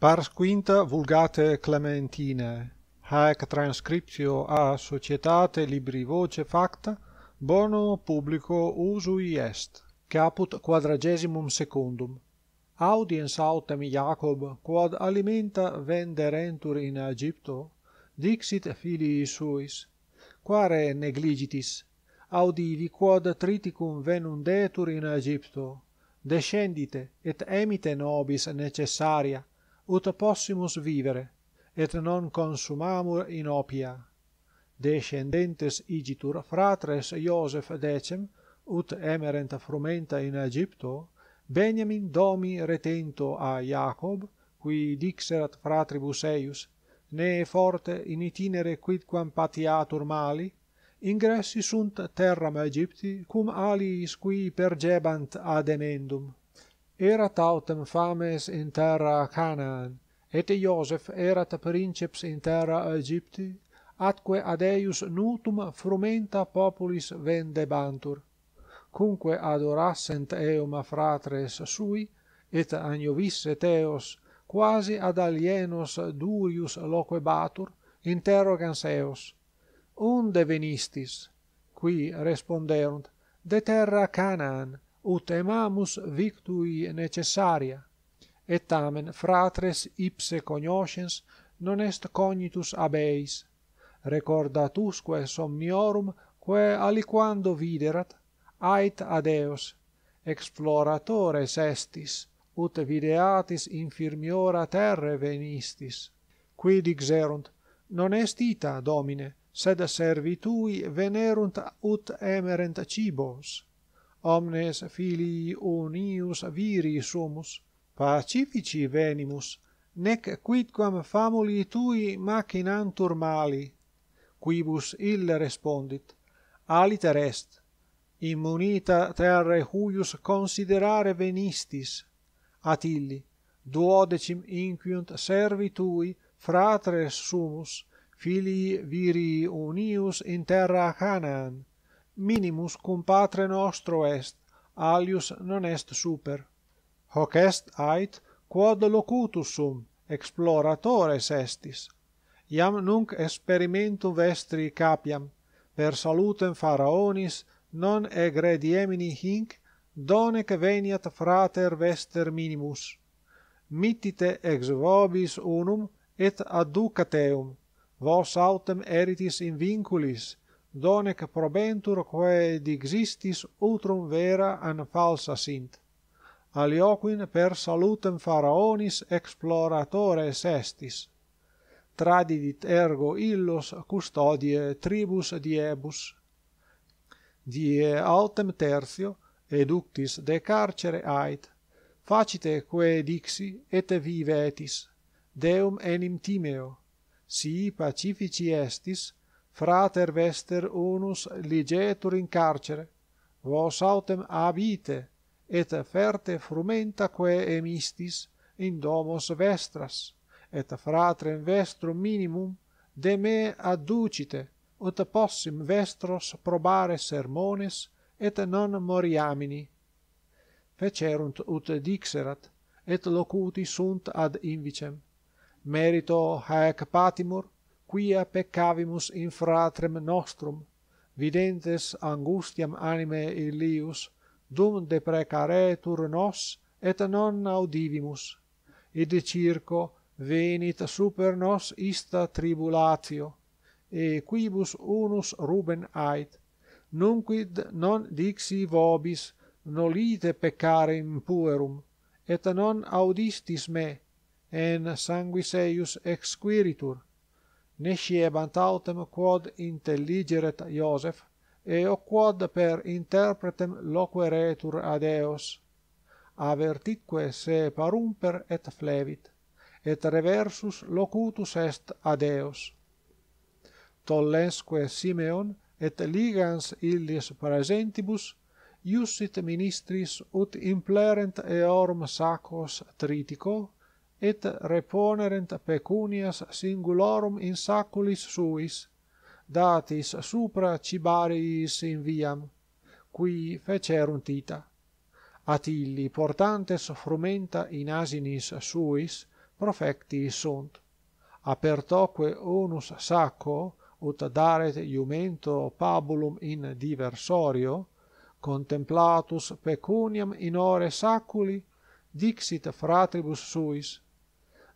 Pars quinta Vulgate Clementine. Haec transcriptio a Societate Libri Voce Facta, bono publico usui est. Caput quadragesimum secundum. Audiens autem Iacob, quod alimenta venderentur in Egypto, dixit filii suis, quare negligitis? Audivi quod triticum venundetur in Egypto, descendite et emite nobis necessaria, ut possimus vivere et non consumamur in opia descendentes igitur fratres Joseph decem ut emerent frumenta in Aegypto Benjamin domi retento a Jacob qui dixerat fratribus eius ne forte in itinere quidquam patiatur mali ingressi sunt terram Aegypti cum aliis qui pergebant ad enendum erat autem fames in terra Canaan, et Iosef erat princeps in terra Egypti, atque ad eius nutum frumenta populis vendebantur. Cunque adorassent eum fratres sui, et agnovisset eos, quasi ad alienos durius loque batur, interrogans eos. Unde venistis? Qui responderunt, de terra Canaan, ut emamus victui necessaria et tamen fratres ipse cognoscens non est cognitus ab eis recordatusque somniorum quae aliquando viderat ait ad eos exploratores estis ut videatis infirmiora terre venistis quid ixerunt non est ita domine sed servi tui venerunt ut emerent cibos omnes filii unius viri sumus, pacifici venimus, nec quidquam famuli tui macinantur mali. Quibus ille respondit, aliter est, immunita terre huius considerare venistis, at illi, duodecim inquiunt servi tui fratres sumus, filii viri unius in terra Canaan, minimus cum patre nostro est, alius non est super. Hoc est ait, quod locutus sum, exploratores estis. Iam nunc experimentum vestri capiam, per salutem faraonis, non egrediemini hinc, donec veniat frater vester minimus. Mittite ex vobis unum, et adducateum, vos autem eritis in vinculis, donec probentur quae digistis utrum vera an falsa sint. Alioquin per salutem faraonis exploratores estis. Tradidit ergo illos custodie tribus diebus. Die altem tertio eductis de carcere ait. Facite quae dixi et vivetis. Deum enim timeo. Si pacifici estis, frater vester unus ligetur in carcere vos autem habite et ferte frumenta quae emistis in domos vestras et fratrem vestrum minimum de me adducite ut possim vestros probare sermones et non moriamini fecerunt ut dixerat et locuti sunt ad invicem merito haec patimur quia peccavimus in fratrem nostrum videntes angustiam anime illius dum deprecaretur nos et non audivimus et circo venit super nos ista tribulatio e quibus unus ruben ait non quid non dixi vobis nolite peccare in puerum et non audistis me en sanguis eius exquiritur nesci ebant autem quod intelligeret Iosef, eo quod per interpretem loqueretur ad eos. Avertitque se parumper et flevit, et reversus locutus est ad eos. Tollensque Simeon, et ligans illis presentibus, iussit ministris ut implerent eorum sacos tritico, et reponerent pecunias singulorum in sacculis suis datis supra cibaris in viam qui fecerunt ita atilli portantes frumenta in asinis suis profecti sunt apertoque onus sacco ut adaret iumento pabulum in diversorio contemplatus pecuniam in ore sacculi dixit fratribus suis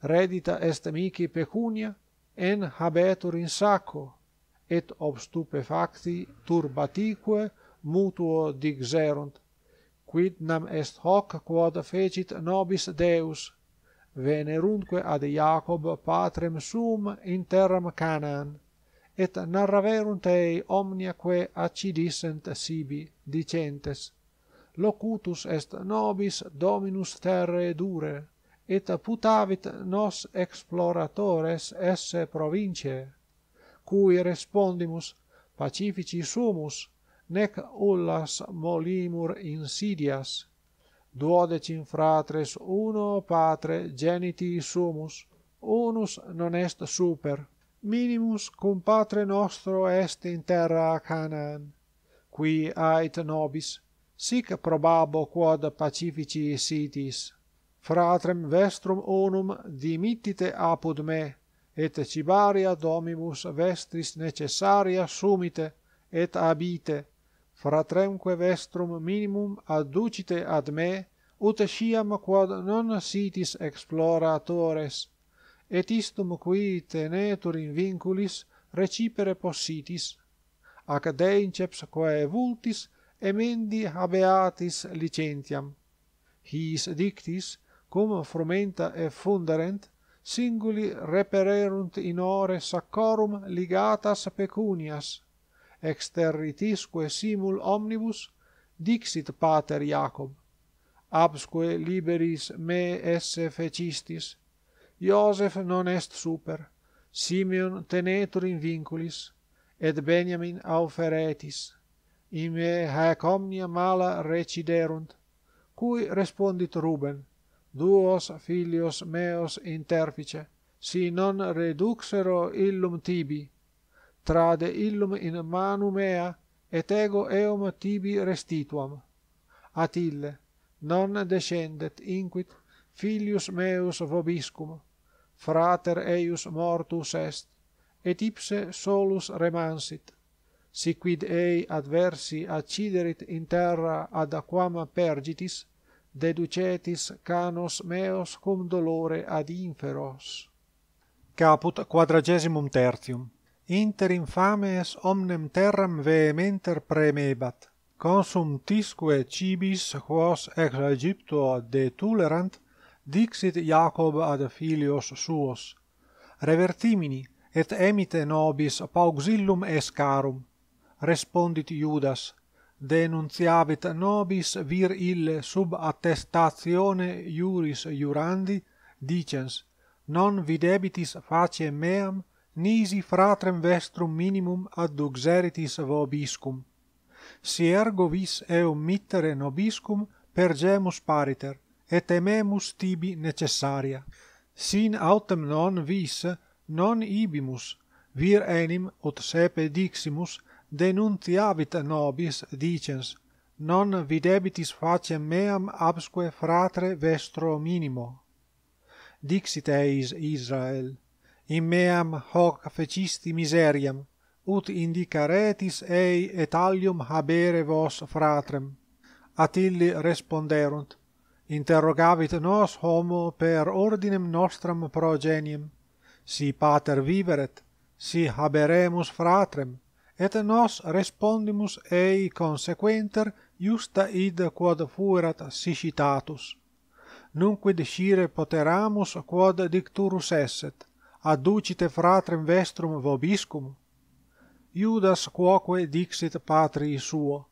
redita est mihi pecunia en habetur in sacco et ob facti turbatique mutuo digserunt quid nam est hoc quod fecit nobis deus venerunque ad iacob patrem sum in terram canaan et narraverunt ei omnia quae accidissent sibi dicentes locutus est nobis dominus terre dure et putavit nos exploratores esse provinciae, cui respondimus pacifici sumus, nec ullas molimur insidias. Duodecim fratres uno patre geniti sumus, unus non est super, minimus cum patre nostro est in terra Canaan, qui ait nobis sic probabo quod pacifici sitis, fratrem vestrum onum dimittite apud me et cibaria domibus vestris necessaria sumite et abite fratremque vestrum minimum adducite ad me ut sciam quod non sitis exploratores et istum qui tenetur in vinculis recipere possitis ac deinceps quae vultis emendi habeatis licentiam his dictis cum frumenta e funderent, singuli repererunt in ore saccorum ligatas pecunias. Exterritisque simul omnibus, dixit pater Iacob, absque liberis me esse fecistis. Iosef non est super, Simeon tenetur in vinculis, et Benjamin auferetis. In me haec omnia mala reciderunt, cui respondit Ruben, duos filios meos interfice, si non reduxero illum tibi, trade illum in manu mea, et ego eum tibi restituam. Atille, non descendet inquit filius meus vobiscum, frater eius mortus est, et ipse solus remansit, si quid ei adversi acciderit in terra ad aquam pergitis, deducetis canos meos cum dolore ad inferos. Caput quadragesimum tertium. Inter infames omnem terram vehementer premebat, consum tisque cibis quos ex aegypto detulerant, dixit Iacob ad filios suos. Revertimini, et emite nobis pauxillum escarum. Respondit Judas, denunciavit nobis vir ille sub attestatione iuris iurandi, dicens, non videbitis facie meam, nisi fratrem vestrum minimum adduxeritis vobiscum. Si ergo vis eum mittere nobiscum, pergemus pariter, et ememus tibi necessaria. Sin autem non vis, non ibimus, vir enim ut sepe diximus, denuntiavit nobis dicens non videbitis facem meam absque fratre vestro minimo dixit eis israel in meam hoc fecisti miseriam ut indicaretis ei et allium habere vos fratrem at illi responderunt interrogavit nos homo per ordinem nostram progeniem si pater viveret si haberemus fratrem et nos respondimus ei consequenter iusta id quod fuerat sicitatus. Nunque decire poteramus quod dicturus esset, aducite fratrem vestrum vobiscum? Iudas quoque dixit patrii suo,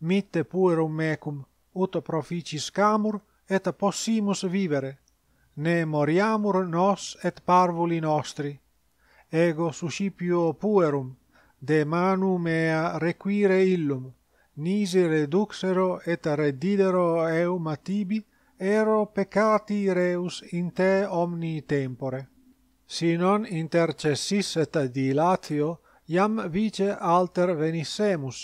mitte puerum mecum, ut proficis camur, et possimus vivere, ne moriamur nos et parvuli nostri. Ego suscipio puerum, de manu mea require illum nisi reduxero et redidero eum matibi ero peccati reus in te omni tempore si non intercessis et dilatio iam vice alter venissemus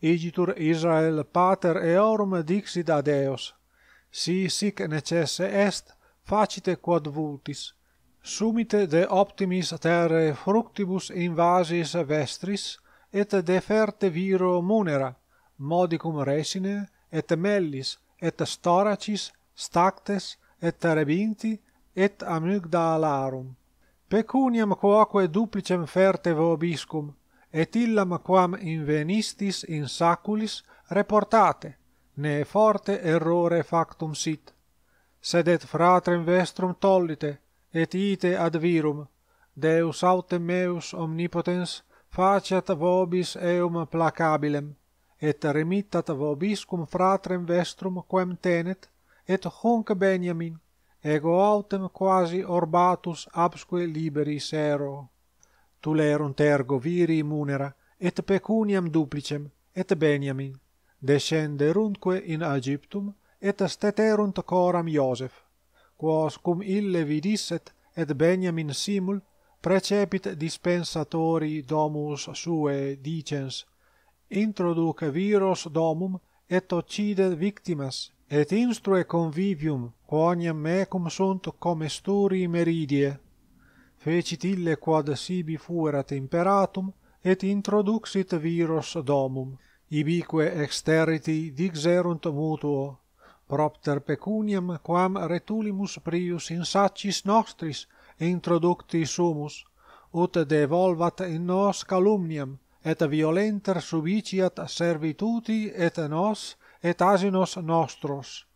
igitur israel pater eorum dixit ad eos si sic necesse est facite quod vultis sumite de optimis terre fructibus in vasis vestris et de ferte viro munera modicum resine et mellis et storacis stactes et rebinti et amygdalarum pecuniam quoque duplicem ferte vobiscum et illam quam invenistis in saculis reportate ne forte errore factum sit sed et fratrem vestrum tollite et ite ad virum deus autem meus omnipotens faciat vobis eum placabilem et remittat vobis cum fratrem vestrum quem tenet et hunc benjamin ego autem quasi orbatus absque liberi sero Tulerunt tergo viri munera et pecuniam duplicem et benjamin descenderuntque in aegyptum et steterunt coram Iosef quos cum ille vidisset et Benjamin simul precepit dispensatori domus suae dicens introduc viros domum et occide victimas et instrue convivium quoniam mecum sunt comesturi meridie fecit ille quod sibi fuerat imperatum et introduxit viros domum ibique exteriti dixerunt mutuo propter pecuniam quam retulimus prius in sacis nostris introducti sumus, ut devolvat in nos calumniam, et violenter subiciat servituti et nos et asinos nostros.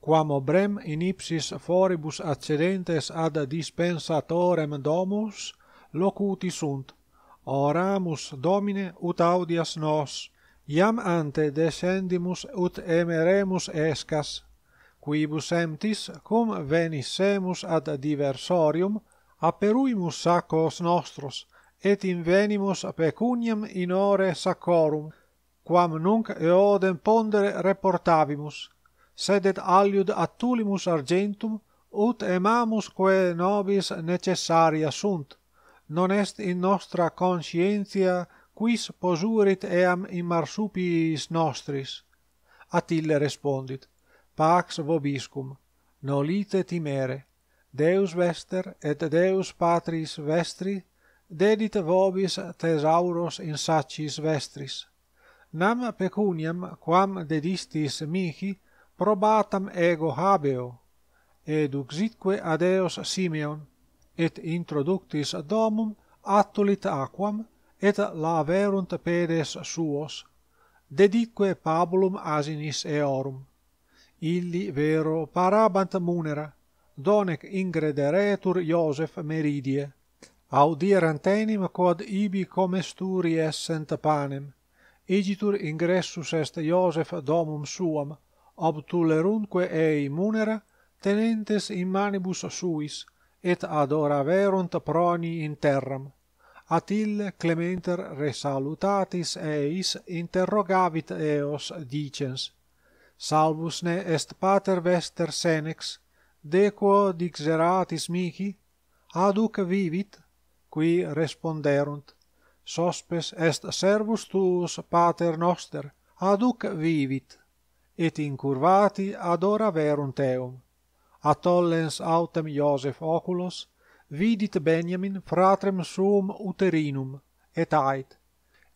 Quam obrem in ipsis foribus accedentes ad dispensatorem domus, locuti sunt, oramus domine ut audias nos, iam ante descendimus ut emeremus escas quibus emptis cum venissemus ad diversorium aperuimus sacos nostros et invenimus pecuniam in ore sacorum quam nunc eodem pondere reportavimus sed et aliud attulimus argentum ut emamus quae nobis necessaria sunt non est in nostra conscientia quis posurit eam in marsupiis nostris? Atille respondit, Pax vobiscum, nolite timere, Deus Vester et Deus Patris Vestri dedit vobis thesauros in sacis Vestris. Nam pecuniam quam dedistis mihi probatam ego habeo, ed uxitque ad eos Simeon, et introductis domum attulit aquam, et laverunt pedes suos, dedique pabulum asinis eorum. Illi vero parabant munera, donec ingrederetur Iosef meridie, audirant enim quod ibi comesturi essent panem, egitur ingressus est Iosef domum suam, obtulerunque ei munera, tenentes in manibus suis, et adoraverunt proni in terram at ille clementer resalutatis eis interrogavit eos dicens salvus ne est pater vester senex de quo dixeratis mihi aduc vivit qui responderunt sospes est servus tuus pater noster aduc vivit et incurvati adora verunt eum atollens autem iosef oculos vidit Benjamin fratrem suum uterinum et ait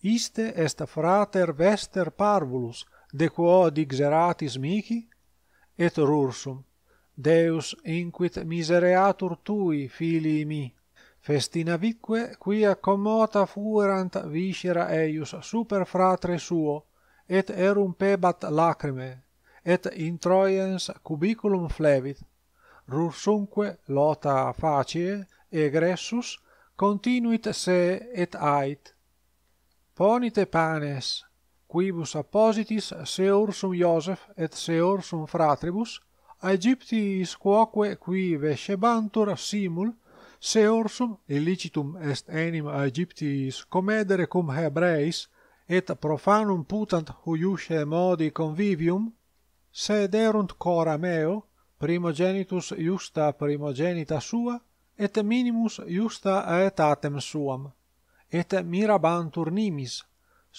Iste est frater Vester Parvulus de quo digeratis mihi et rursum Deus inquit misereatur tui fili mi festina vicque qui commota fuerant viscera eius super fratre suo et erumpebat lacrime et introiens cubiculum flevit rursunque lota facie egressus continuit se et ait ponite panes quibus appositis se ursum joseph et se ursum fratribus aegypti squoque qui vescebantur simul se ursum illicitum est enim aegyptiis comedere cum hebreis et profanum putant huiusce modi convivium sed erunt cora meo primogenitus iusta primogenita sua et minimus iusta aetatem suam et mirabantur nimis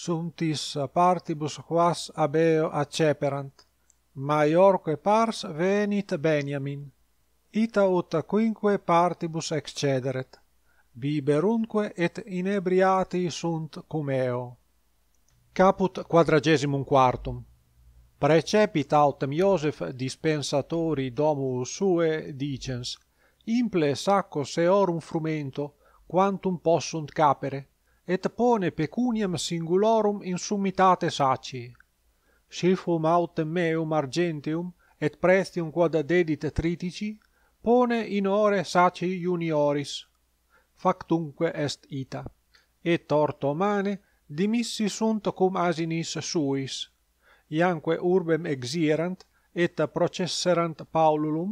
suntis partibus quas abeo acceperant maiorque pars venit beniamin ita ut quinque partibus excederet biberunque et inebriati sunt cum eo caput quadragesimum quartum Precepit autem Iosef dispensatori domus sue dicens, Imple sacco seorum frumento, quantum possunt capere, et pone pecuniam singulorum in summitate saci. Silfum autem meum argentium, et prestium quod dedit tritici, pone in ore saci junioris. Factunque est ita. Et orto mane dimissi sunt cum asinis suis ianque urbem exierant et processerant Paululum,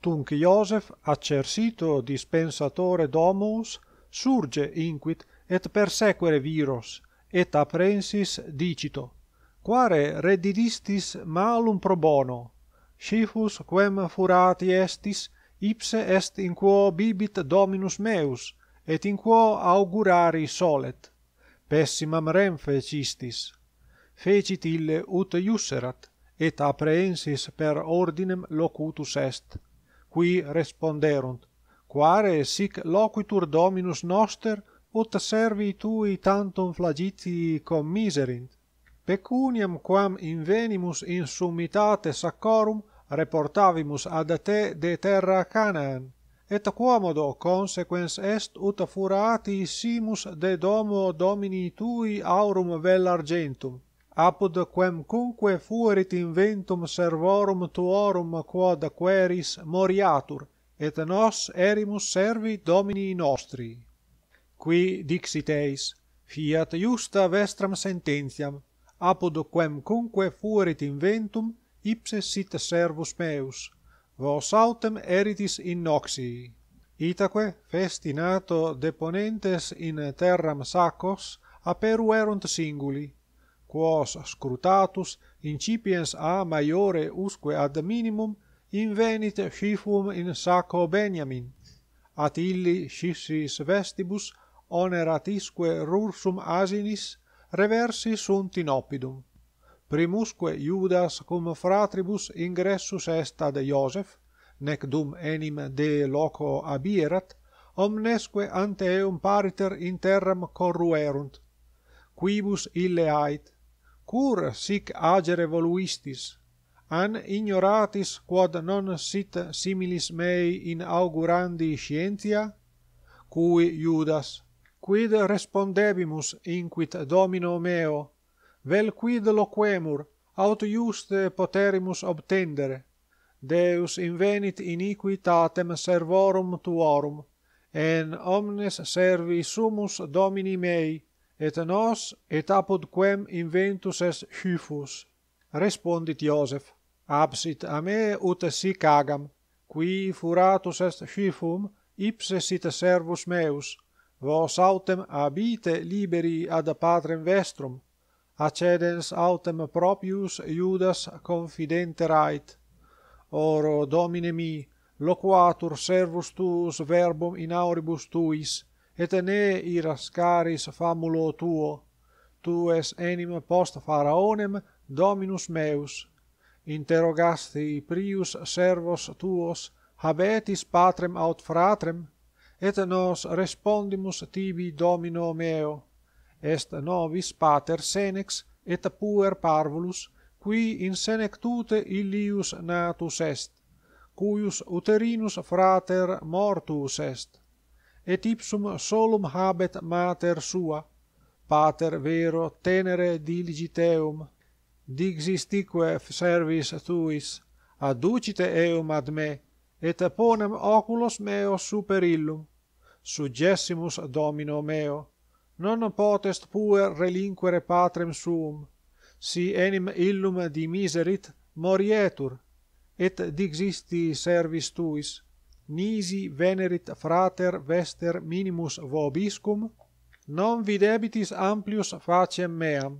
tunc Iosef, accersito dispensatore domus, surge inquit et persequere viros, et apprensis dicito, quare redidistis malum pro bono, scifus quem furati estis, ipse est in quo bibit dominus meus, et in quo augurari solet. Pessimam rem fecistis fecit ille ut iusserat, et apprehensis per ordinem locutus est, qui responderunt, quare sic loquitur dominus noster, ut servi tui tantum flagitii commiserint. Pecuniam quam invenimus in summitate saccorum reportavimus ad te de terra Canaan, et quomodo consequens est ut furati simus de domo domini tui aurum vel argentum apud quem cumque fuerit inventum servorum tuorum quod aqueris moriatur et nos erimus servi domini nostri qui dixit eis fiat justa vestram sententiam apud quem cumque fuerit inventum ipse sit servus meus vos autem eritis in noxi itaque festinato deponentes in terram sacos aperuerunt singuli quos scrutatus incipiens a maiore usque ad minimum invenit scifum in sacco Beniamin at illi scissis vestibus oneratisque rursum asinis reversi sunt in oppidum primusque Judas cum fratribus ingressus est ad Joseph nec dum enim de loco abierat omnesque ante eum pariter in terram corruerunt quibus ille ait cur sic agere voluistis an ignoratis quod non sit similis mei in augurandi scientia cui Judas quid respondebimus inquit domino meo vel quid loquemur aut iuste poterimus obtendere deus invenit iniquitatem servorum tuorum et omnes servi sumus domini mei et nos et apud quem inventus est hyphus. Respondit Iosef, absit a me ut sic agam, qui furatus est hyphum, ipse sit servus meus, vos autem abite liberi ad patrem vestrum, accedens autem propius Judas confidente rait. Oro, Domine mi, loquatur servus tuus verbum in auribus tuis, et ne irascaris famulo tuo tu es enim post faraonem dominus meus interrogasti prius servos tuos habetis patrem aut fratrem et nos respondimus tibi domino meo est novis pater senex et puer parvulus qui in senectute illius natus est cuius uterinus frater mortuus est et ipsum solum habet mater sua pater vero tenere diligiteum digistique servis tuis aducite eum ad me et ponem oculos meo super illum suggessimus domino meo non potest puer relinquere patrem suum si enim illum dimiserit morietur et digisti servis tuis nisi venerit frater vester minimus vobiscum non videbitis amplius faciem meam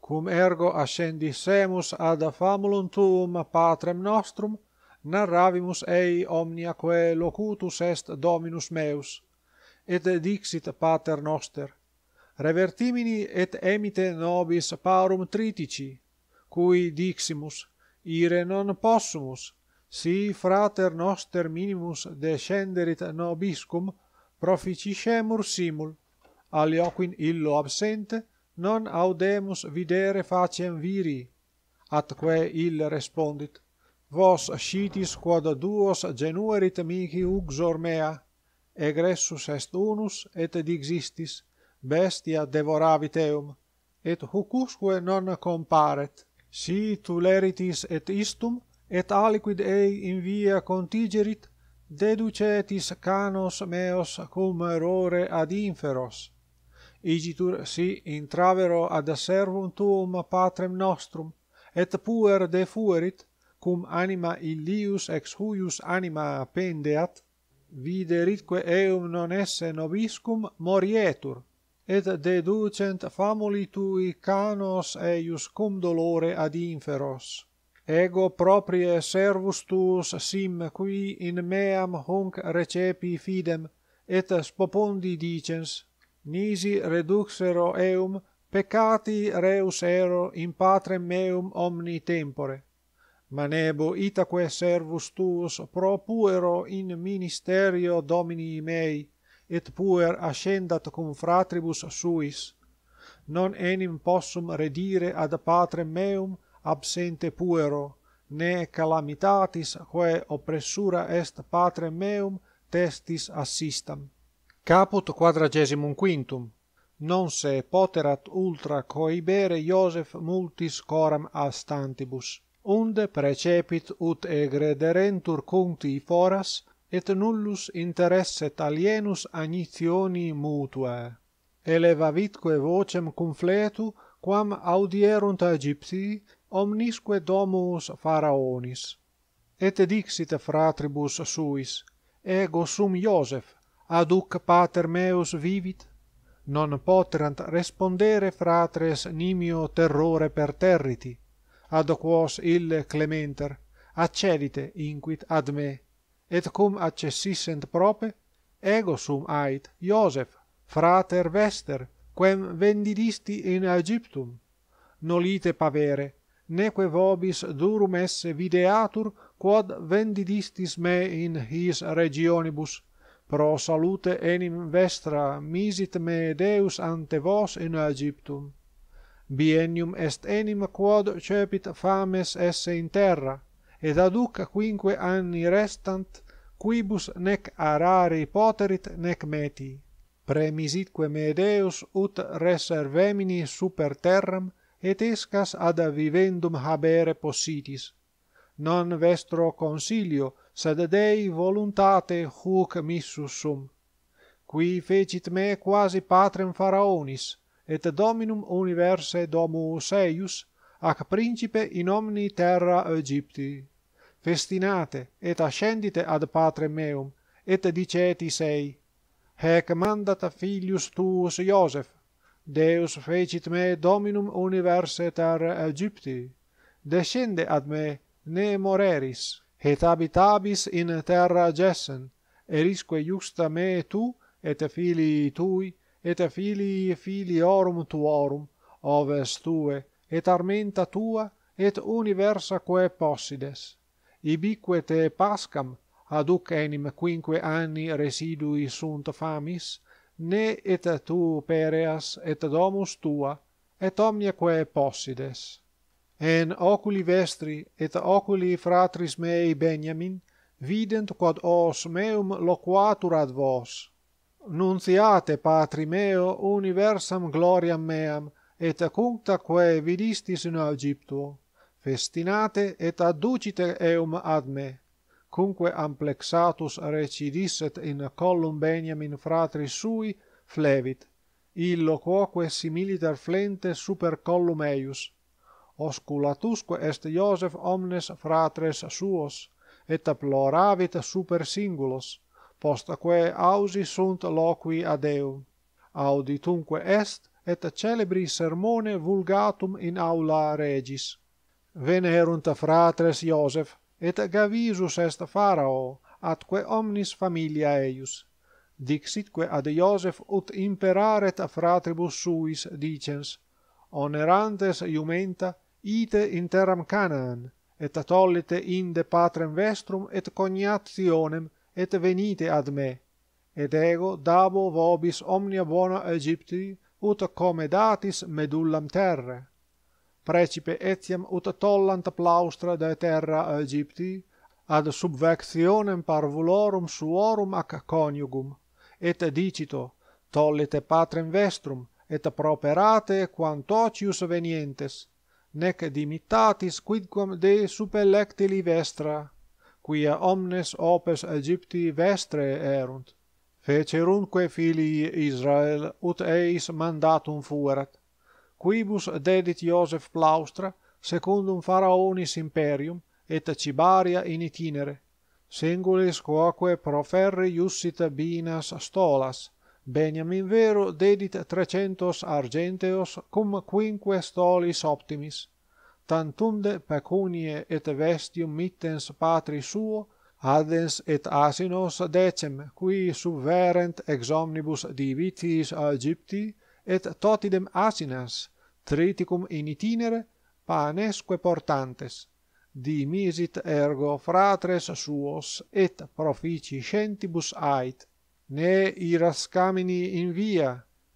cum ergo ascendissemus ad famulum tuum patrem nostrum narravimus ei omnia quae locutus est dominus meus et dixit pater noster revertimini et emite nobis parum tritici cui diximus ire non possumus Si frater noster minimus descenderit nobiscum, proficiscemur simul. Alioquin illo absente, non audemus videre faciem viri. Atque il respondit, Vos scitis quod duos genuerit mihi uxor mea, egressus est unus et digsistis, bestia devoravit eum, et hucusque non comparet. Si tuleritis et istum, et aliquid ei in via contigerit deducetis canos meos cum errore ad inferos igitur si intravero ad servum tuum patrem nostrum et puer defuerit cum anima illius ex huius anima pendeat videritque eum non esse nobiscum morietur et deducent famuli tui canos eius cum dolore ad inferos ego proprie servus tuus sim qui in meam hunc recepi fidem et spopondi dicens nisi reduxero eum peccati reus ero in patrem meum omni tempore manebo itaque servus tuus pro puero in ministerio domini mei et puer ascendat cum fratribus suis non enim possum redire ad patrem meum absente puero, ne calamitatis quae oppressura est patrem meum testis assistam. Caput quadragesimum quintum. Non se poterat ultra coibere Iosef multis coram astantibus. Unde precepit ut egrederentur cunti foras, et nullus interesset alienus agnitioni mutuae. Elevavitque vocem cum fletu, quam audierunt Aegypti, omnisque domus faraonis et dixit a fratribus suis ego sum joseph aduc pater meus vivit non poterant respondere fratres nimio terrore per territi ad quos ille clementer accedite inquit ad me et cum accessissent prope ego sum ait joseph frater vester quem vendidisti in aegyptum nolite pavere neque vobis durum esse videatur quod vendidistis me in his regionibus pro salute enim vestra misit me deus ante vos in aegyptum biennium est enim quod cepit fames esse in terra et aduc quinque anni restant quibus nec arare poterit nec meti premisitque me deus ut reservemini super terram et escas ad vivendum habere possitis. Non vestro consilio, sed Dei voluntate huc missus sum. Qui fecit me quasi patrem faraonis, et dominum universe domus eius, ac principe in omni terra Egypti. Festinate, et ascendite ad patrem meum, et diceti sei, Hec mandata filius tuus Iosef, Deus fecit me dominum universetar Egypti. Descende ad me, ne moreris, et habitabis in terra Gessen, erisque justa me tu, et filii tui, et filii filiorum tuorum, oves tue, et armenta tua, et universa quae possides. Ibique te pascam, aduc enim quinque anni residui sunt famis, ne et tu pereas et domus tua et omnia quae possides en oculi vestri et oculi fratris mei benjamin vident quod os meum loquatur ad vos nunciate patri meo universam gloriam meam et cumta quae vidistis in aegypto festinate et adducite eum ad me cumque amplexatus recidisset in collum in fratri sui, flevit, illo quoque similiter flente super collum eius. Osculatusque est Joseph omnes fratres suos, et ploravit super singulos, postaque ausi sunt loqui ad eum. Auditunque est, et celebri sermone vulgatum in aula regis. Venerunt fratres Joseph, et gavisus est Pharao atque omnes familia eius dixitque ad Joseph ut imperaret a fratribus suis dicens onerantes iumenta ite in terram Canaan et tollite inde patrem vestrum et cognationem et venite ad me et ego dabo vobis omnia bona Aegypti ut comedatis medullam terre precipe etiam ut tollant plaustra de terra Aegypti ad subvectionem parvulorum suorum ac coniugum et dicito tollite patrem vestrum et properate quantocius venientes nec dimittatis quidquam de superlectili vestra quia omnes opes Aegypti vestre erunt fecerunque filii Israel ut eis mandatum fuerat quibus dedit Iosef plaustra secundum faraonis imperium et cibaria in itinere singulis quoque proferri iussit binas stolas benjam in vero dedit 300 argenteos cum quinque stolis optimis tantumde pecunie et vestium mittens patri suo Adens et asinos decem, qui subverent ex omnibus divitis Aegypti, et totidem asinas, triticum in itinere panesque portantes dimisit ergo fratres suos et profici centibus ait ne irascamini in via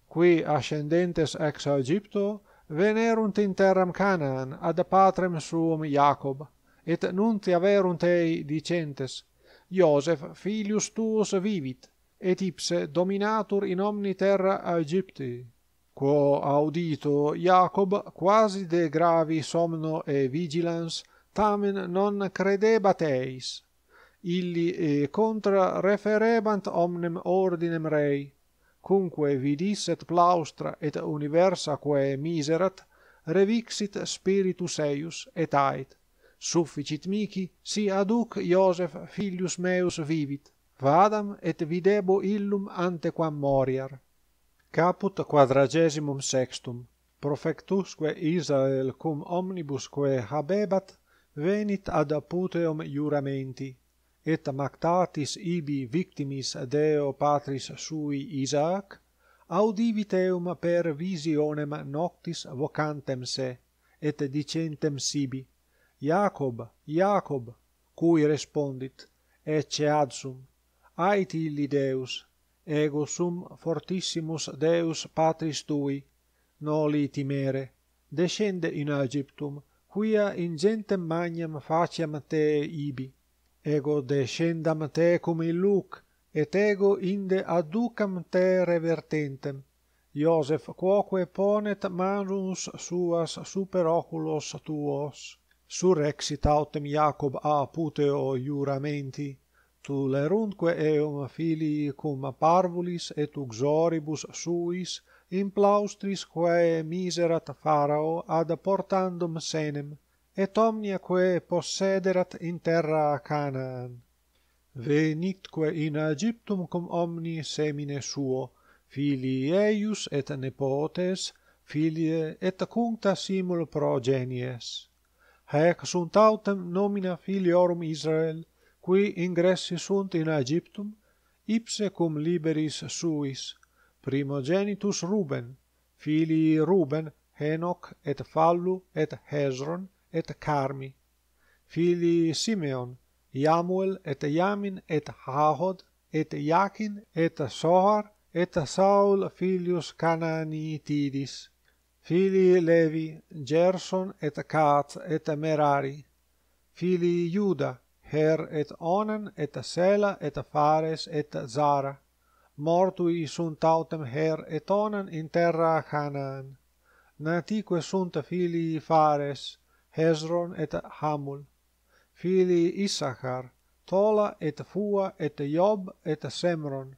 qui ascendentes ex Aegypto venerunt in terram Canaan ad patrem suum Jacob et nunc averunt ei dicentes Joseph filius tuus vivit et ipse dominatur in omni terra Aegypti quo audito Jacob quasi de gravi somno et vigilans tamen non credebat eis illi e contra referebant omnem ordinem rei cumque vidisset plaustra et universa quae miserat revixit spiritus eius et ait sufficit mihi si aduc Joseph filius meus vivit vadam et videbo illum antequam moriar Caput quadragesimum sextum. Profectusque Israel cum omnibus habebat venit ad aputeum iuramenti et mactatis ibi victimis deo patris sui Isaac audivit eum per visionem noctis vocantem se et dicentem sibi Jacob Jacob cui respondit ecce adsum ait illi deus ego sum fortissimus deus patris tui noli timere descende in aegyptum quia ingentem magnam faciam te ibi ego descendam te cum in luc et ego inde adducam te revertentem Iosef quoque ponet manus suas super oculos tuos. Sur exit autem Iacob a puteo iuramenti tu lerunque eum filii cum parvulis et uxoribus suis in plaustris quae miserat farao ad portandum senem et omnia quae possederat in terra canaan venitque in aegyptum cum omni semine suo filii eius et nepotes filiae et cuncta simul progenies haec sunt autem nomina filiorum israel qui ingressi sunt in Aegyptum ipse cum liberis suis primogenitus Ruben filii Ruben Henoc et Fallu et Hezron et Carmi filii Simeon Iamuel et Iamin et Hahod et Iacin, et Sohar et Saul filius Canani Tidis Fili Levi, Gerson et Cat et Merari. Fili Iuda, her et onen et sela et fares et zara mortui sunt autem her et onen in terra canaan natique sunt filii fares hezron et hamul filii isachar tola et fua et job et semron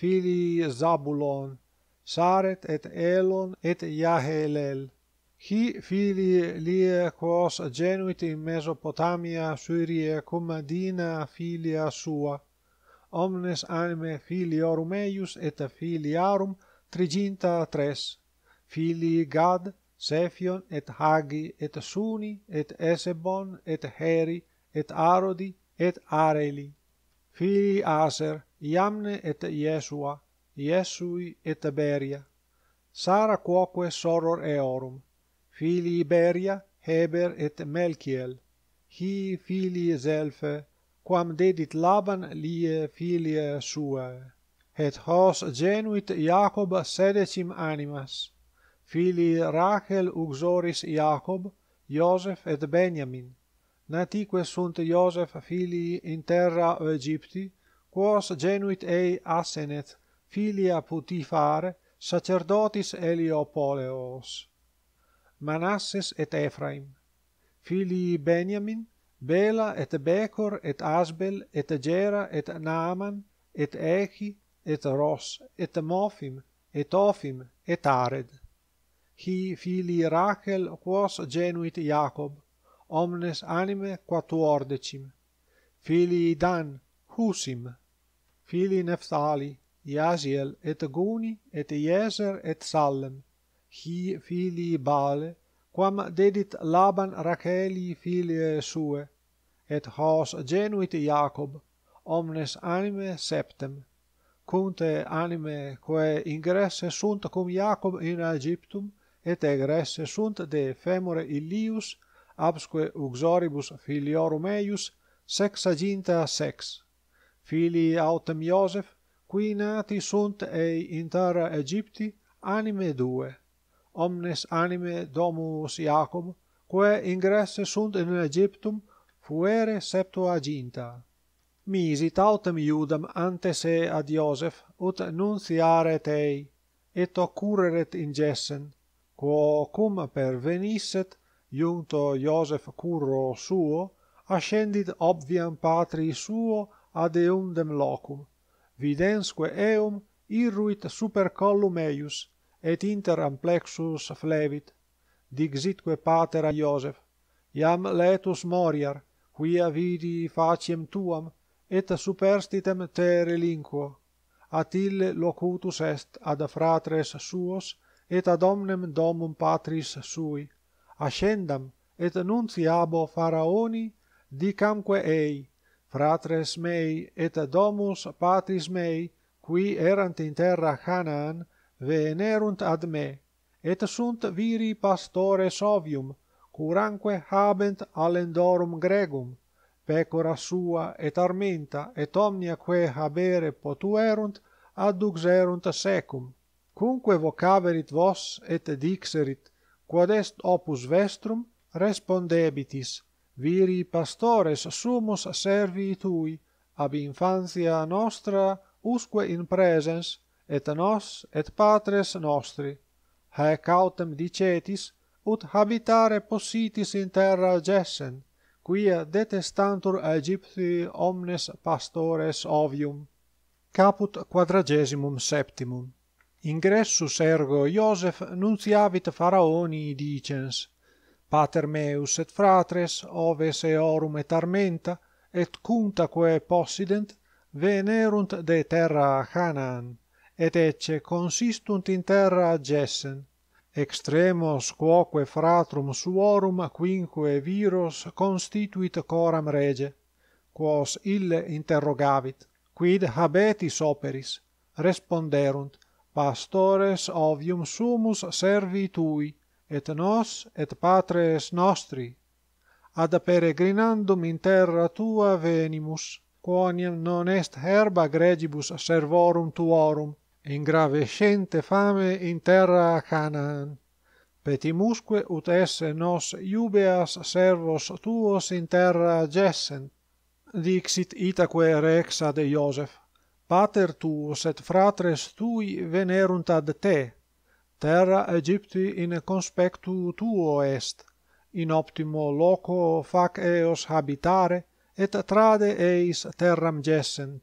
filii zabulon saret et elon et jahelel Hi filii lie quos genuit in Mesopotamia Syriae cum adina filia sua omnes anime filiorum eius et filiarum triginta tres filii Gad Sephion et Hagi et Suni et Esebon et Heri et Arodi et Areli filii Aser Iamne et Iesua Iesui et Beria Sara quoque soror eorum fili Iberia, Heber et Melchiel, hi fili Zelfe, quam dedit Laban lie filia sua, et hos genuit Iacob sedecim animas, fili Rachel uxoris Jacob, Joseph et Benjamin, natique sunt Joseph filii in terra Egypti, quos genuit ei asenet, filia putifare, sacerdotis Eliopoleos. Manasses et Ephraim. Filii Benjamin, Bela et Becor et Asbel et Gera et Naaman et Echi et Ros et Mophim et Ophim et Ared. Hi filii Rachel quos genuit Jacob, omnes anime quatuordecim. Filii Dan, Husim. Filii Nephthali, Jasiel et Guni et Jeser et Salem hi fili bale quam dedit laban racheli filie sue et hos genuit jacob omnes anime septem conte anime quae ingresse sunt cum jacob in egyptum et egresse sunt de femore illius absque uxoribus filiorum eius sexaginta sex fili autem joseph qui nati sunt ei in terra egypti anime due omnes anime domus Iacob, quae ingresse sunt in Egyptum, fuere septuaginta. Misit autem Iudam ante se ad Iosef, ut nunciare tei, et occurreret in Gessen, quo cum pervenisset, iunto Iosef curro suo, ascendit obviam patri suo ad eundem locum, vidensque eum irruit super collum eius, et inter amplexus flevit dixitque pater a Joseph iam letus moriar quia vidi faciem tuam et superstitem te relinquo at ille locutus est ad fratres suos et ad omnem domum patris sui ascendam et annuntiabo faraoni dicamque ei fratres mei et domus patris mei qui erant in terra Canaan venerunt ad me, et sunt viri pastores ovium, curanque habent alendorum gregum, pecora sua et armenta et omnia quae habere potuerunt adduxerunt secum. Cunque vocaverit vos et dixerit, quod est opus vestrum, respondebitis, viri pastores sumus servi tui, ab infantia nostra usque in presens, et nos et patres nostri haec autem dicetis ut habitare possitis in terra Gessen quia detestantur Aegypti omnes pastores ovium caput quadragesimum septimum ingressus ergo Joseph nuntiavit faraoni dicens pater meus et fratres oves eorum et armenta et cuntaque possident venerunt de terra Canaan et ecce consistunt in terra agessen. Extremos quoque fratrum suorum quinque viros constituit coram rege, quos ille interrogavit, quid habetis operis, responderunt, pastores ovium sumus servi tui, et nos et patres nostri, ad peregrinandum in terra tua venimus, quoniam non est herba gregibus servorum tuorum, in grave scente fame in terra Canaan. Petimusque ut esse nos iubeas servos tuos in terra gessen. Dixit itaque rex ad Iosef, pater tuus et fratres tui venerunt ad te. Terra Egypti in conspectu tuo est, in optimo loco fac eos habitare, et trade eis terram gessen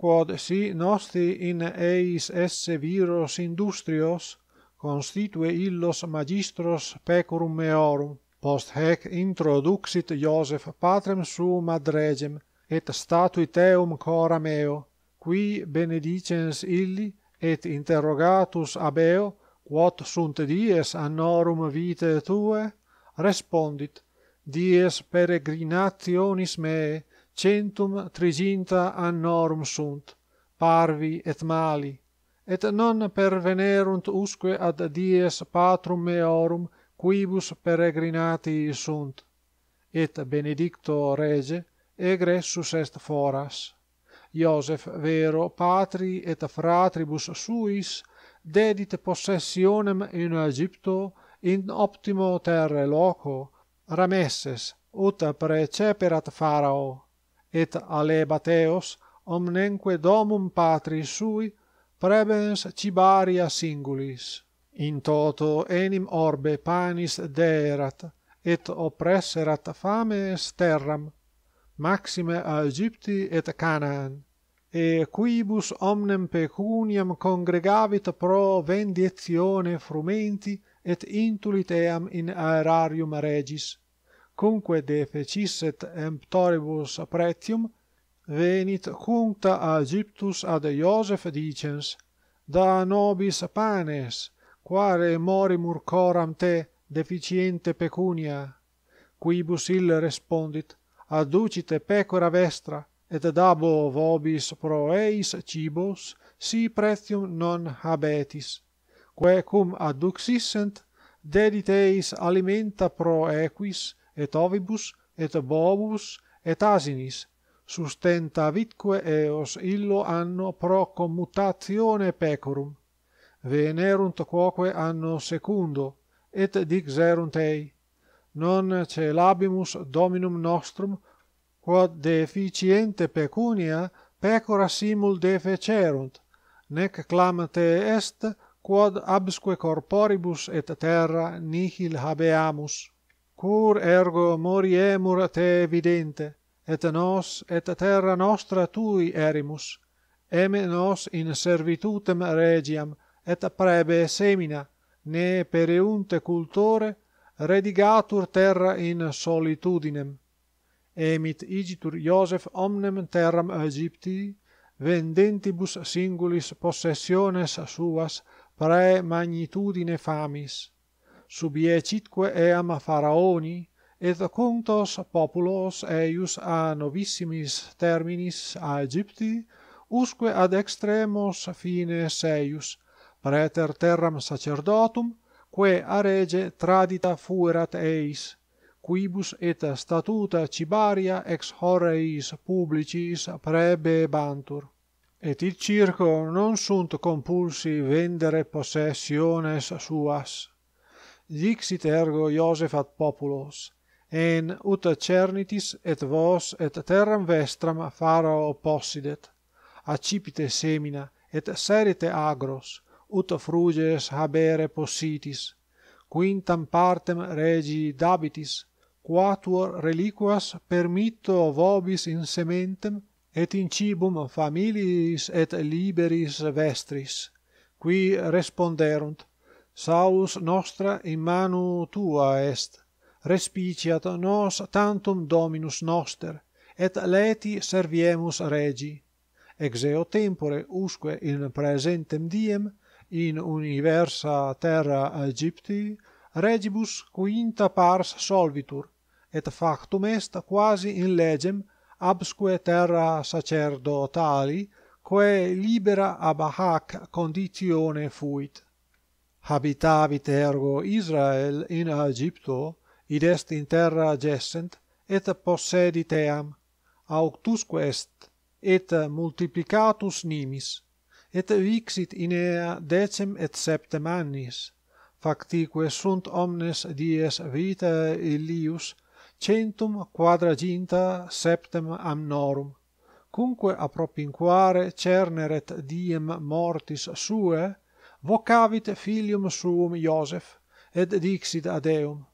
quod si nosti in eis esse viros industrios constitue illos magistros pecorum meorum post hec introduxit Joseph patrem suum ad regem et statuit eum cora meo qui benedicens illi et interrogatus ab eo quod sunt dies annorum vitae tuae respondit dies peregrinationis meae centum triginta annorum sunt parvi et mali et non pervenerunt usque ad dies patrum meorum quibus peregrinati sunt et benedicto rege egressus est foras Joseph vero patri et fratribus suis dedit possessionem in Egypto in optimo terre loco Ramesses ut preceperat pharao et alebat eos omnenque domum patri sui prebens cibaria singulis. In toto enim orbe panis deerat, et oppresserat fames terram, maxime a Egypti et Canaan, e quibus omnem pecuniam congregavit pro vendizione frumenti et intulit eam in aerarium regis, cumque defecisset emptoribus pretium, venit cumta a Egyptus ad Iosef dicens, da nobis panes, quare morimur coram te deficiente pecunia? Quibus il respondit, adducite pecora vestra, et dabo vobis pro eis cibos, si pretium non habetis. Quae cum dediteis dedit eis alimenta pro equis, et ovibus et bovibus et asinis sustentavitque eos illo anno pro commutatione pecorum venerunt quoque anno secundo et dixerunt ei non celabimus dominum nostrum quod deficiente pecunia pecora simul defecerunt nec clamate est quod absque corporibus et terra nihil habeamus cur ergo moriemur a te evidente, et nos, et terra nostra tui erimus, eme nos in servitutem regiam, et prebe semina, ne pereunte cultore, redigatur terra in solitudinem. Emit igitur Iosef omnem terram Egypti, vendentibus singulis possessiones suas, pre magnitudine famis subiecitque eam faraoni, et contos populos eius a novissimis terminis a Egypti usque ad extremos fines eius praeter terram sacerdotum quae a rege tradita fuerat eis quibus et statuta cibaria ex horreis publicis prebebantur et id circo non sunt compulsi vendere possessiones suas dixit ergo Iosef ad populos, en ut cernitis et vos et terram vestram farao possidet, acipite semina et serite agros, ut fruges habere possitis, quintam partem regi dabitis, quatuor reliquas permitto vobis in sementem, et in cibum familiis et liberis vestris, qui responderunt, Saulus nostra in manu tua est respiciat nos tantum dominus noster et leti serviemus regi ex eo tempore usque in presentem diem in universa terra aegypti regibus quinta pars solvitur et factum est quasi in legem absque terra sacerdotali quae libera ab hac conditione fuit habitavit ergo Israel in aegypto, id est in terra adjacent, et possedit eam, auctusque est, et multiplicatus nimis, et vixit in ea decem et septem annis, factique sunt omnes dies vitae illius, centum quadraginta septem amnorum, cumque apropinquare cerneret diem mortis suae, vocavit filium suum Iosef, et dixit ad eum,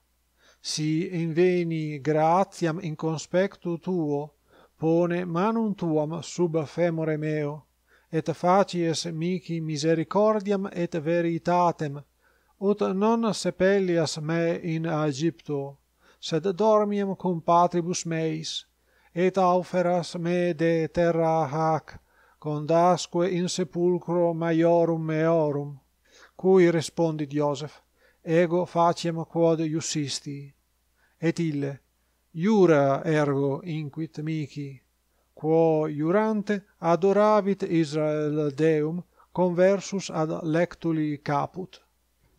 Si inveni gratiam in conspectu tuo, pone manum tuam sub femore meo, et facies mici misericordiam et veritatem, ut non sepelias me in aegypto, sed dormiam cum patribus meis, et auferas me de terra hac, condasque in sepulcro maiorum meorum, cui respondit Iosef, ego faciem quod iussisti. Et ille, iura ergo inquit mici, quo iurante adoravit Israel Deum conversus ad lectuli caput.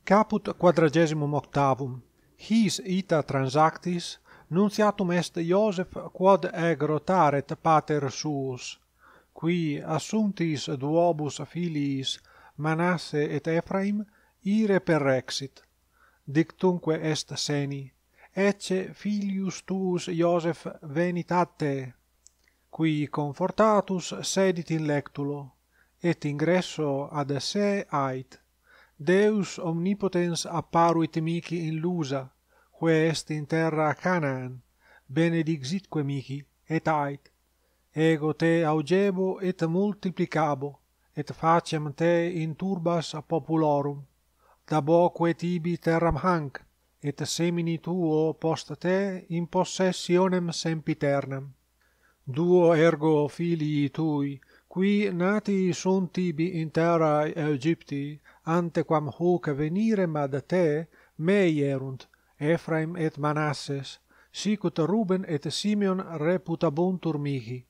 Caput quadragesimum octavum, his ita transactis, nunciatum est Iosef quod egrotaret pater suus, qui assuntis duobus filiis Manasse et Ephraim ire per rexit. Dictunque est seni, ecce filius tuus Iosef venit ad te, qui confortatus sedit in lectulo, et ingresso ad se ait. Deus omnipotens apparuit mici in Lusa, que est in terra Canaan, benedixitque mici, et ait ego te augebo et multiplicabo et faciam te in turbas populorum daboque tibi terram hanc et semini tuo post te in possessionem sempiternam duo ergo filii tui qui nati sunt tibi in terra Egypti, antequam hoc venirem ad te mei erunt ephraim et manasses sicut ruben et simeon reputabuntur mihi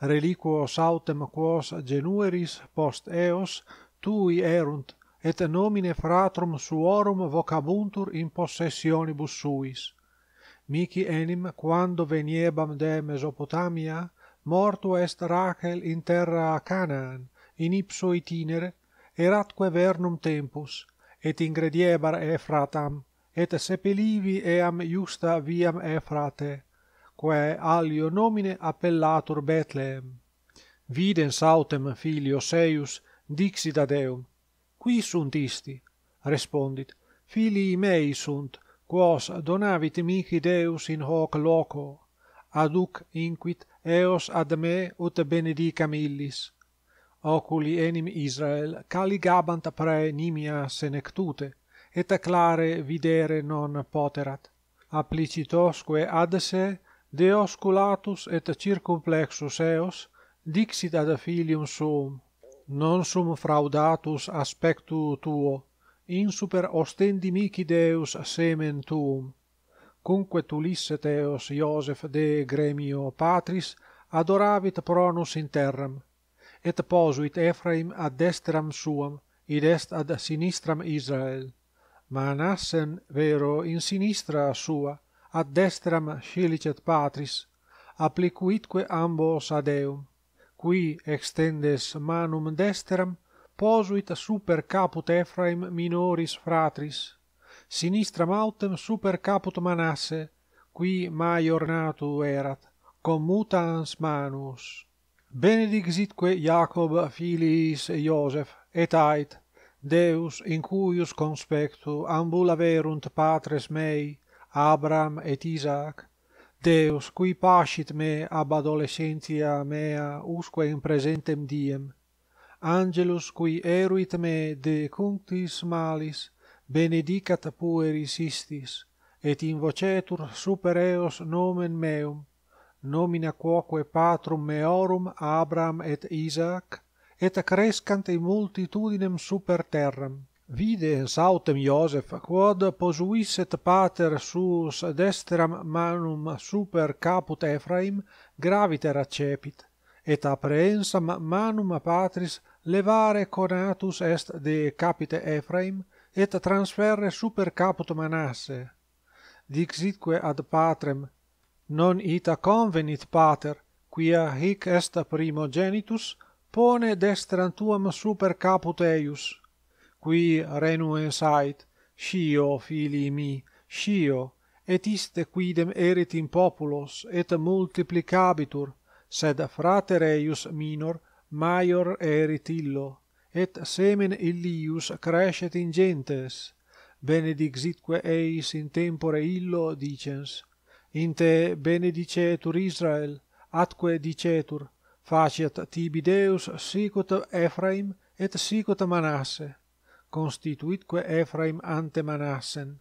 reliquo sautem quos genueris post eos tui erunt et nomine fratrum suorum vocabuntur in possessionibus suis mihi enim quando veniebam de mesopotamia mortua est rachel in terra canaan in ipso itinere eratque vernum tempus et ingrediebar e fratam et sepelivi eam iusta viam e frate quae alio nomine appellatur Bethlehem. Videns autem filio Seius, dixit ad eum, qui sunt isti? Respondit, filii mei sunt, quos donavit mihi Deus in hoc loco. Aduc inquit eos ad me ut benedicam illis. Oculi enim Israel caligabant pre nimia senectute, et clare videre non poterat. Applicitosque ad se, deosculatus et circumplexus eos dixit ad filium suum non sum fraudatus aspectu tuo in super ostendi mihi deus semen tuum cumque tulisse teos joseph de gremio patris adoravit pronus in terram et posuit ephraim ad destram suam id est ad sinistram israel manassen vero in sinistra sua ad destram scilicet patris, applicuitque ambos ad eum, qui extendes manum destram, posuit super caput Ephraim minoris fratris, sinistram autem super caput Manasse, qui maior natu erat, commutans manus. Benedixitque Jacob filiis Iosef, et ait, Deus in cuius conspectu ambulaverunt patres mei, Abram et Isaac, Deus, qui pascit me ab adolescentia mea usque in presentem diem, Angelus qui eruit me de cunctis malis, benedicat pueris istis, et invocetur super eos nomen meum, nomina quoque patrum meorum Abram et Isaac, et crescant in multitudinem super terram. Vide sautem Iosef quod posuisset pater sus desteram manum super caput Efraim graviter accepit, et apreensam manum patris levare conatus est de capite Efraim, et transferre super caput manasse. Dixitque ad patrem, non ita convenit pater, quia hic est primogenitus, pone desteram tuam super caput eius qui renuens ait, scio, fili mi, scio, et iste quidem erit in populos et multiplicabitur, sed frater eius minor maior erit illo, et semen illius crescet in gentes, benedixitque eis in tempore illo, dicens, in te benedicetur Israel, atque dicetur, faciat tibi Deus sicut Ephraim et sicut Manasse constituitque Ephraim ante Manassen,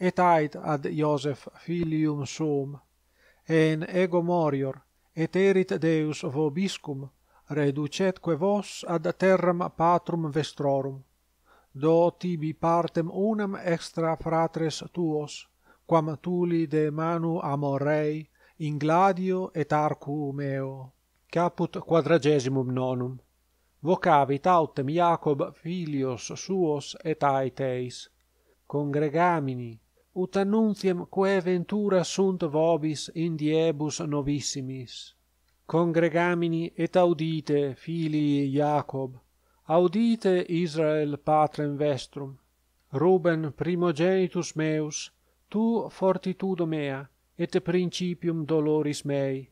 et ait ad Joseph filium sum, en ego morior, et erit Deus vobiscum, reducetque vos ad terram patrum vestrorum. Do tibi partem unam extra fratres tuos, quam tuli de manu amorei, in gladio et arcu meo. Caput quadragesimum nonum vocavit autem Iacob filios suos et aeteis, congregamini, ut annuntiem quae ventura sunt vobis in diebus novissimis. Congregamini et audite, filii Iacob, audite Israel patrem vestrum, Ruben primogenitus meus, tu fortitudo mea, et principium doloris mei,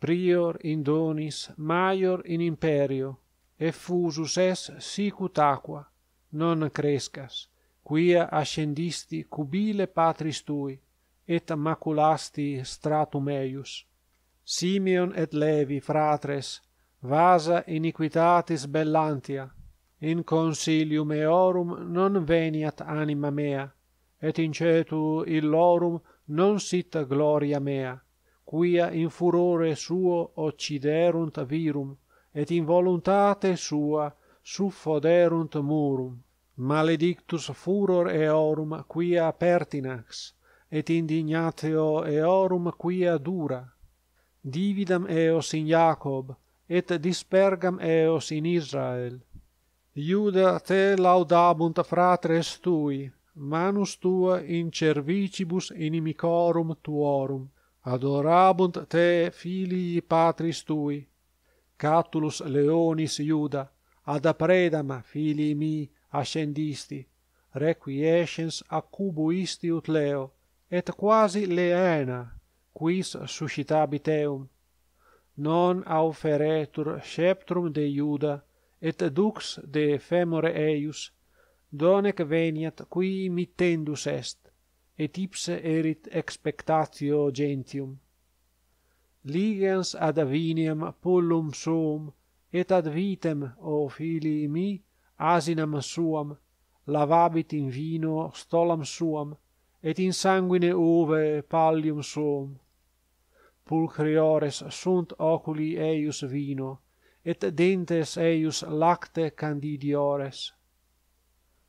prior in donis, maior in imperio, effusus es sicut aqua, non crescas, quia ascendisti cubile patris tui, et maculasti stratum eius. Simeon et Levi, fratres, vasa iniquitatis bellantia, in consilium eorum non veniat anima mea, et incetu illorum non sit gloria mea, quia in furore suo occiderunt virum, et in voluntate sua suffoderunt murum. Maledictus furor eorum quia pertinax, et indignatio eorum quia dura. Dividam eos in Jacob, et dispergam eos in Israel. Iuda te laudabunt fratres tui, manus tua in cervicibus inimicorum tuorum, adorabunt te filii patris tui, Catulus leonis Iuda, ad apredam, filii mii, ascendisti, requiescens a cubu isti ut leo, et quasi leena, quis suscitabit eum. Non auferetur sceptrum de Iuda, et dux de femore eius, donec veniat qui mittendus est, et ipse erit expectatio gentium ligens ad aviniam pullum suum, et ad vitem, o filii mi, asinam suam, lavabit in vino stolam suam, et in sanguine uve pallium suum. Pulcriores sunt oculi eius vino, et dentes eius lacte candidiores.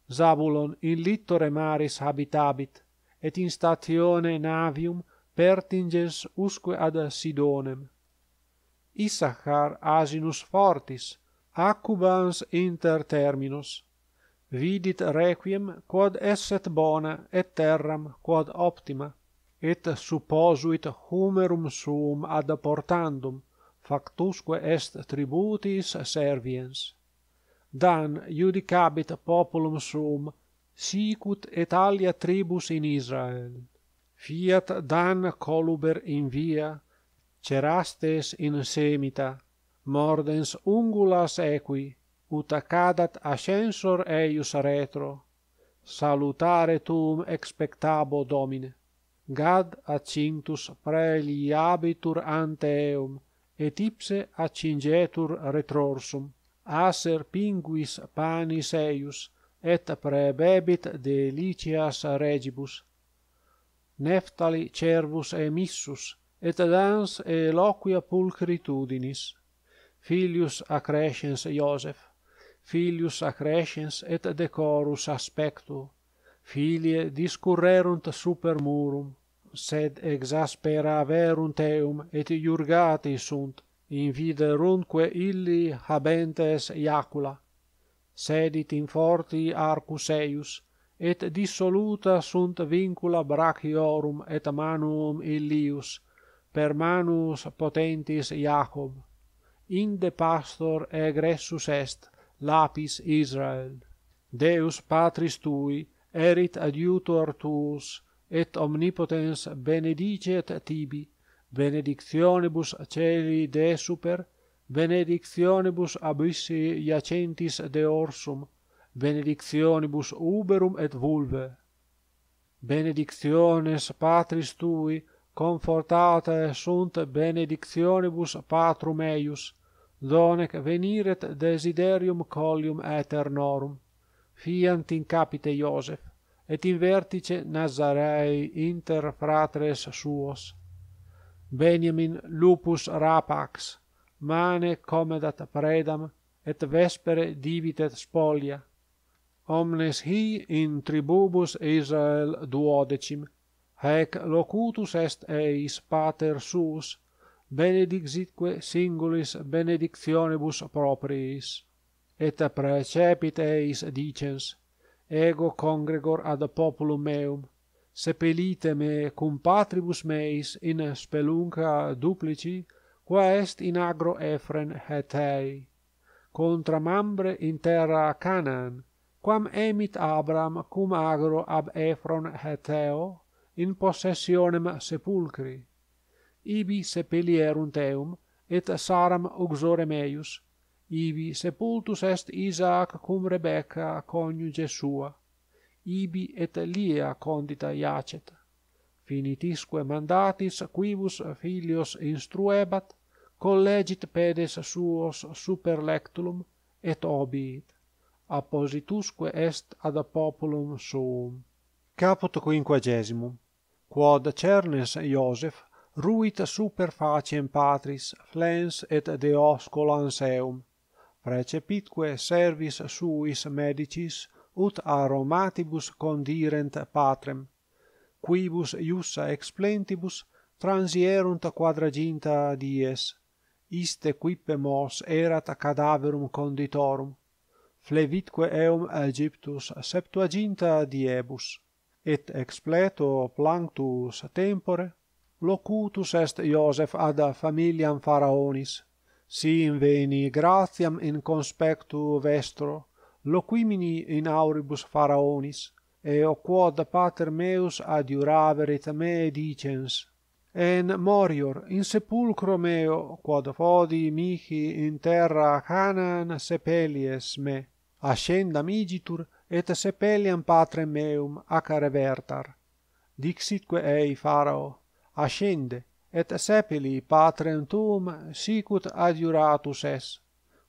Zabulon in littore maris habitabit, et in statione navium, pertinges usque ad Sidonem. Issachar asinus fortis, accubans inter terminos. Vidit requiem quod esset bona et terram quod optima, et supposuit humerum suum ad portandum, factusque est tributis serviens. Dan judicabit populum suum, sicut et alia tribus in Israel fiat dan coluber in via cerastes in semita mordens ungulas equi ut accadat ascensor eius retro salutare tum expectabo domine gad accintus preli habitur ante eum et ipse accingetur retrorsum aser pinguis panis eius et prebebit delicias regibus Neftali cervus emissus, et adans e loquia pulcritudinis. Filius accrescens Joseph, filius accrescens et decorus aspectu, filie discurrerunt super murum, sed exasperaverunt eum et iurgati sunt, inviderunque illi habentes iacula. Sedit in forti arcus eius, et dissoluta sunt vincula brachiorum et manuum illius, per manus potentis Jacob. Inde pastor egressus est, lapis Israel. Deus patris tui, erit adiutor tuus, et omnipotens benedicet tibi, benedictionibus celi de super, benedictionibus abissi jacentis deorsum, orsum, benedictionibus uberum et vulve. Benedictiones patris tui, confortata sunt benedictionibus patrum eius, donec veniret desiderium colium aeternorum. Fiant in capite Iosef, et in vertice Nazarei inter fratres suos. BENIAMIN lupus rapax, mane comedat predam, et vespere divitet spolia omnes hi in tribubus Israel duodecim, hec locutus est eis pater sus, benedixitque singulis benedictionibus propriis, et precepit eis dicens, ego congregor ad populum meum, sepelite me cum patribus meis in spelunca duplici, qua est in agro Efren hetei, contra mambre in terra Canaan, quam emit Abram cum agro ab Efron Heteo in possessionem sepulcri. Ibi sepelierunt eum, et saram uxore meius. Ibi sepultus est Isaac cum Rebecca coniuge sua. Ibi et Lia condita iacet. Finitisque mandatis quibus filios instruebat, collegit pedes suos super lectulum, et obiit appositusque est ad populum suum. Caput quinquagesimum. Quod cernes Iosef ruit super faciem patris flens et deoscolans eum, precepitque servis suis medicis ut aromatibus condirent patrem, quibus iussa explentibus transierunt quadraginta dies, iste quippe mos erat cadaverum conditorum, flevitque eum Aegyptus septuaginta diebus, et ex pleto planctus tempore, locutus est Iosef ad familiam Pharaonis, si inveni gratiam in conspectu vestro, loquimini in auribus Pharaonis, eo quod pater meus adiuraverit me dicens, en morior in sepulcro meo, quod fodi mihi in terra canan sepelies me, ascendam igitur et sepeliam patrem meum ac revertar dixitque ei farao ascende et sepeli patrem tuum sicut adiuratus es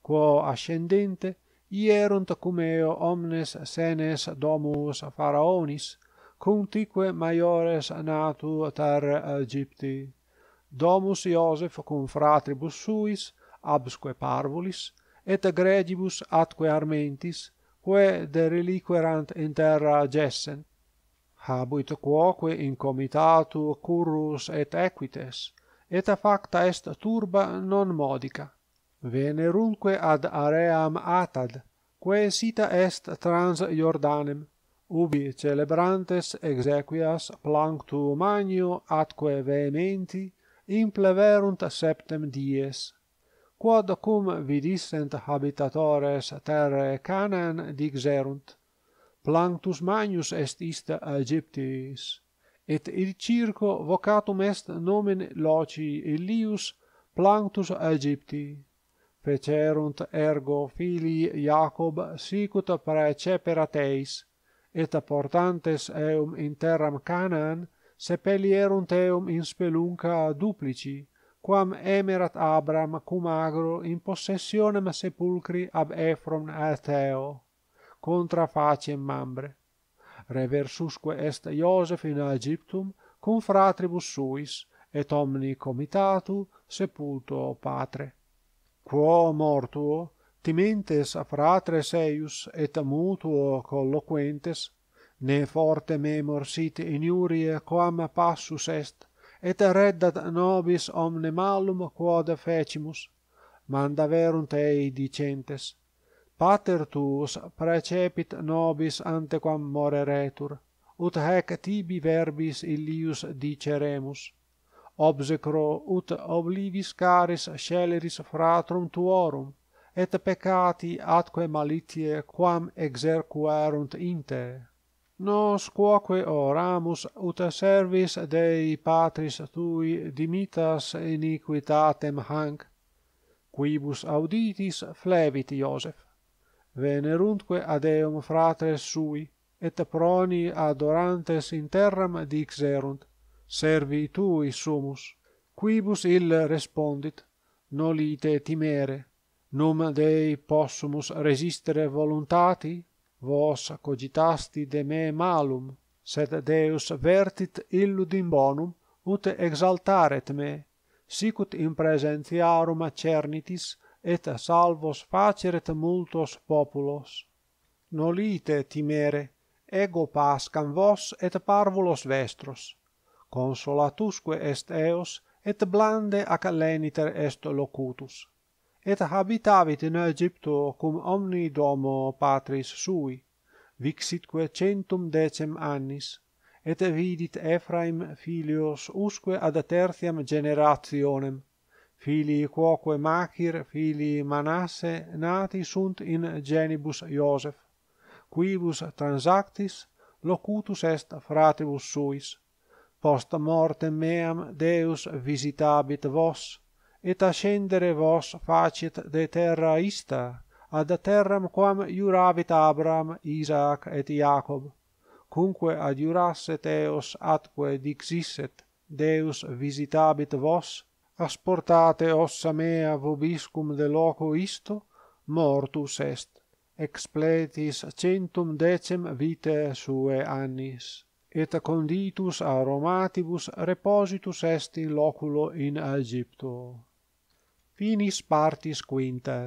quo ascendente ierunt cum eo omnes senes domus faraonis contique maiores natu ter Egypti. Domus Iosef cum fratribus suis, absque parvulis, et egregibus atque armentis, quae de reliquerant in terra agessent. Habuit quoque in comitatu currus et equites, et facta est turba non modica. Venerunque ad aream atad, quae sita est trans Iordanem, ubi celebrantes exequias planctu magno atque vehementi, impleverunt septem dies quod cum vidissent habitatores terrae Canaan digserunt, Planctus magnus est ista Aegyptis et il circo vocatum est nomen loci Elius Planctus Aegypti fecerunt ergo filii Iacob sicut praeceperat eis et portantes eum in terram Canaan sepelierunt eum in spelunca duplici quam emerat Abram cum agro in possessionem sepulcri ab Ephron Atheo contra faciem mambre. Reversusque est Iosef in Egyptum cum fratribus suis, et omni comitatu sepulto patre. Quo mortuo, timentes a fratres eius et mutuo colloquentes, ne forte memor sit in quam passus est, et reddat nobis omne malum quod fecimus mandaverunt ei dicentes pater tuus precepit nobis antequam moreretur ut hac tibi verbis illius diceremus obsecro ut oblivis caris sceleris fratrum tuorum et peccati atque malitie quam exercuarunt in te Nos quoque oramus ut servis Dei patris tui dimitas iniquitatem hanc, quibus auditis flevit Iosef. Veneruntque ad eum fratres sui, et proni adorantes in terram dixerunt, servi tui sumus. Quibus ille respondit, nolite timere, num Dei possumus resistere voluntati? vos cogitasti de me malum, sed Deus vertit illud in bonum, ut exaltaret me, sicut in presentiarum acernitis, et salvos faceret multos populos. Nolite timere, ego pascam vos et parvulos vestros. Consolatusque est eos, et blande ac leniter est locutus et habitavit in Egypto cum omni domo patris sui, vixitque centum decem annis, et vidit Ephraim filios usque ad tertiam generationem, filii quoque Machir, filii Manasse, nati sunt in genibus Iosef, quibus transactis, locutus est fratribus suis, post mortem meam Deus visitabit vos, et ascendere vos facit de terra ista ad terram quam juravit Abraham, Isaac et Jacob Cunque ad jurasset eos atque dixisset Deus visitabit vos asportate ossa mea vobiscum de loco isto mortus est expletis centum decem vitae suae annis et conditus aromatibus repositus est in loculo in Aegypto finis partis quinta